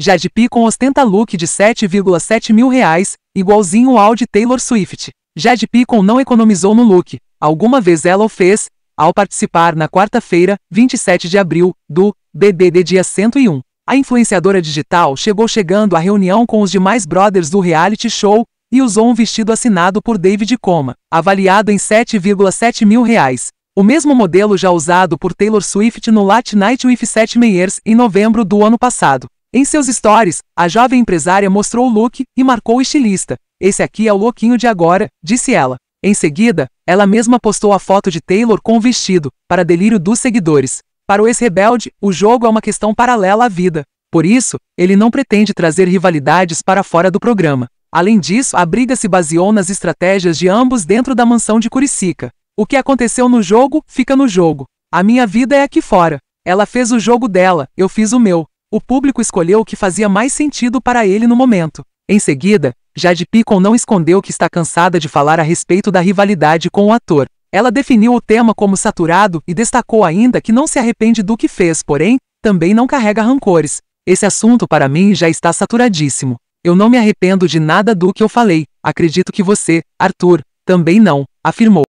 Jade Picon ostenta look de 7,7 mil reais, igualzinho ao de Taylor Swift. Jade Picon não economizou no look, alguma vez ela o fez, ao participar na quarta-feira, 27 de abril, do BBB Dia 101. A influenciadora digital chegou chegando à reunião com os demais brothers do reality show e usou um vestido assinado por David Coma, avaliado em 7,7 mil reais. O mesmo modelo já usado por Taylor Swift no Late Night with Seth Meyers em novembro do ano passado. Em seus stories, a jovem empresária mostrou o look e marcou o estilista. Esse aqui é o louquinho de agora, disse ela. Em seguida, ela mesma postou a foto de Taylor com o vestido, para delírio dos seguidores. Para o ex-rebelde, o jogo é uma questão paralela à vida. Por isso, ele não pretende trazer rivalidades para fora do programa. Além disso, a briga se baseou nas estratégias de ambos dentro da mansão de Curicica. O que aconteceu no jogo, fica no jogo. A minha vida é aqui fora. Ela fez o jogo dela, eu fiz o meu. O público escolheu o que fazia mais sentido para ele no momento. Em seguida, Jade Picon não escondeu que está cansada de falar a respeito da rivalidade com o ator. Ela definiu o tema como saturado e destacou ainda que não se arrepende do que fez, porém, também não carrega rancores. Esse assunto para mim já está saturadíssimo. Eu não me arrependo de nada do que eu falei. Acredito que você, Arthur, também não, afirmou.